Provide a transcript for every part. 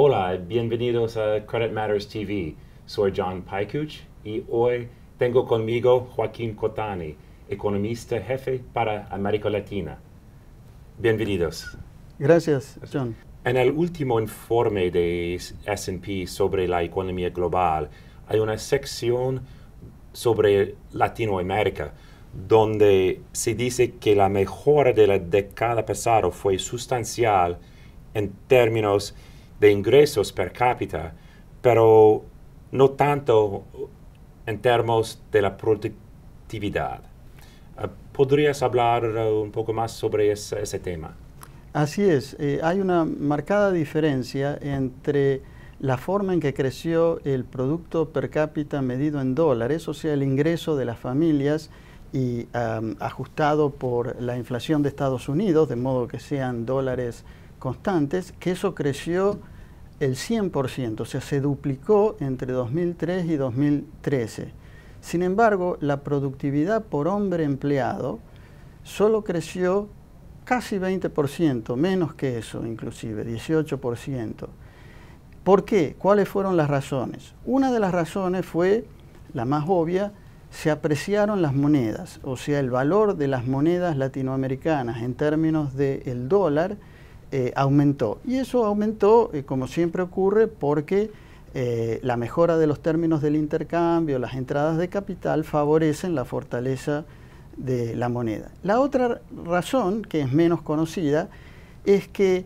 Hola, bienvenidos a Credit Matters TV. Soy John Paikuch y hoy tengo conmigo Joaquín Cotani, economista jefe para América Latina. Bienvenidos. Gracias, John. En el último informe de SP sobre la economía global, hay una sección sobre Latinoamérica, donde se dice que la mejora de la década pasada fue sustancial en términos de ingresos per cápita, pero no tanto en términos de la productividad. Eh, ¿Podrías hablar eh, un poco más sobre ese, tema? Así es, eh, hay una marcada diferencia entre la forma en que creció el producto per cápita medido en dólares, o sea, el ingreso de las familias y ajustado por la inflación de Estados Unidos, de modo que sean dólares constantes, que eso creció el 100%, o sea, se duplicó entre 2003 y 2013. Sin embargo, la productividad por hombre empleado solo creció casi 20%, menos que eso inclusive, 18%. ¿Por qué? ¿Cuáles fueron las razones? Una de las razones fue, la más obvia, se apreciaron las monedas, o sea, el valor de las monedas latinoamericanas en términos del dólar eh, aumentó. Y eso aumentó, eh, como siempre ocurre, porque eh, la mejora de los términos del intercambio, las entradas de capital favorecen la fortaleza de la moneda. La otra razón, que es menos conocida, es que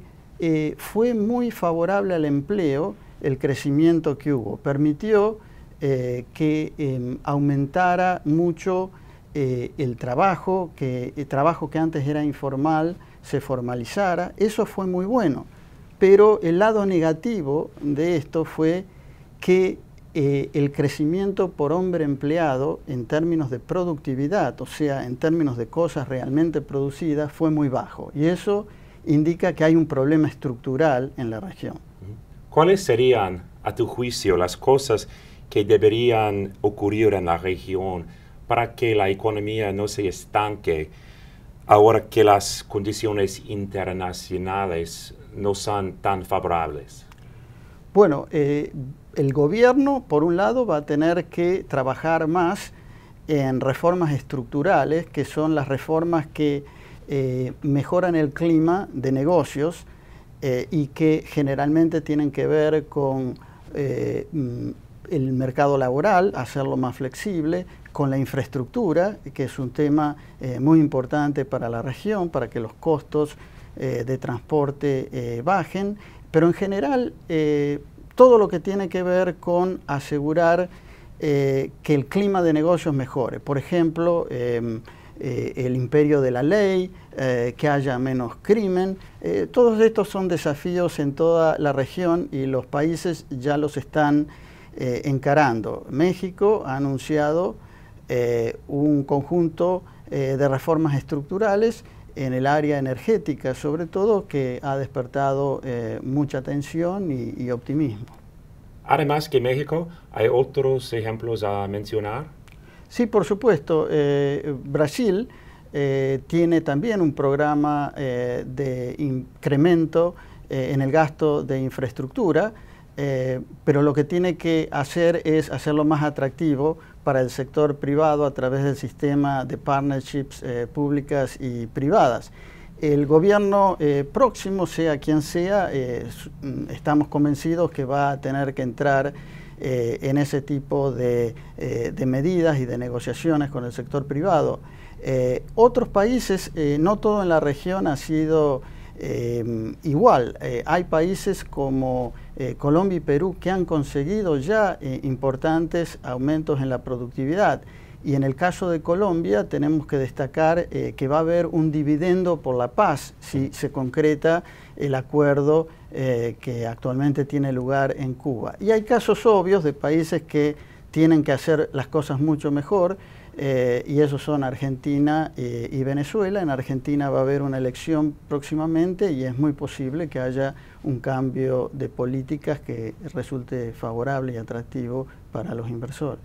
fue muy favorable al empleo el crecimiento que hubo. Permitió que em, aumentara mucho el trabajo, el trabajo que antes era informal, se formalizara, eso fue muy bueno. Pero el lado negativo de esto fue que eh, el crecimiento por hombre empleado en términos de productividad, o sea, en términos de cosas realmente producidas, fue muy bajo. Y eso indica que hay un problema estructural en la región. ¿Cuáles serían, a tu juicio, las cosas que deberían ocurrir en la región para que la economía no se estanque? ahora que las condiciones internacionales no son tan favorables? Bueno, eh, el gobierno, por un lado, va a tener que trabajar más en reformas estructurales, que son las reformas que eh, mejoran el clima de negocios eh, y que generalmente tienen que ver con mm, el mercado laboral, hacerlo más flexible, con la infraestructura, que es un tema eh, muy importante para la región, para que los costos eh, de transporte eh, bajen, pero en general todo lo que tiene que ver con asegurar que el clima de negocios mejore. Por ejemplo, em, el imperio de la ley, que haya menos crimen. todos estos son desafíos en toda la región y los países ya los están eh, encarando. México ha anunciado eh, un conjunto eh, de reformas estructurales en el área energética, sobre todo, que ha despertado mucha atención y, optimismo. Además que México, ¿hay otros ejemplos a mencionar? Sí, por supuesto. Brasil tiene también un programa de incremento en el gasto de infraestructura eh, pero lo que tiene que hacer es hacerlo más atractivo para el sector privado a través del sistema de partnerships eh, públicas y privadas. El gobierno eh, próximo, sea quien sea, mm, estamos convencidos que va a tener que entrar en ese tipo de, medidas y de negociaciones con el sector privado. otros países, no todo en la región ha sido eh, igual, eh, hay países como eh, Colombia y Perú que han conseguido ya importantes aumentos en la productividad. Y en el caso de Colombia tenemos que destacar que va a haber un dividendo por la paz si se concreta el acuerdo que actualmente tiene lugar en Cuba. Y hay casos obvios de países que tienen que hacer las cosas mucho mejor. Eh, y esos son Argentina eh, y Venezuela. En Argentina va a haber una elección próximamente y es muy posible que haya un cambio de políticas que resulte favorable y atractivo para los inversores.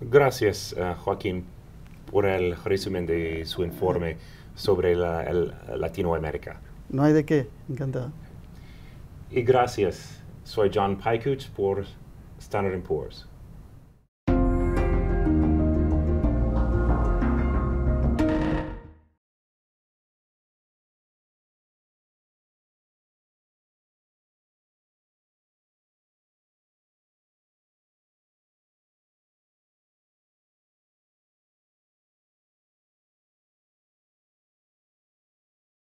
Mm. Gracias, eh, Joaquín, por el resumen de su informe sobre la, Latinoamérica. No hay de qué, encantado. Y gracias. Soy John Paikuch por Standard Poor's.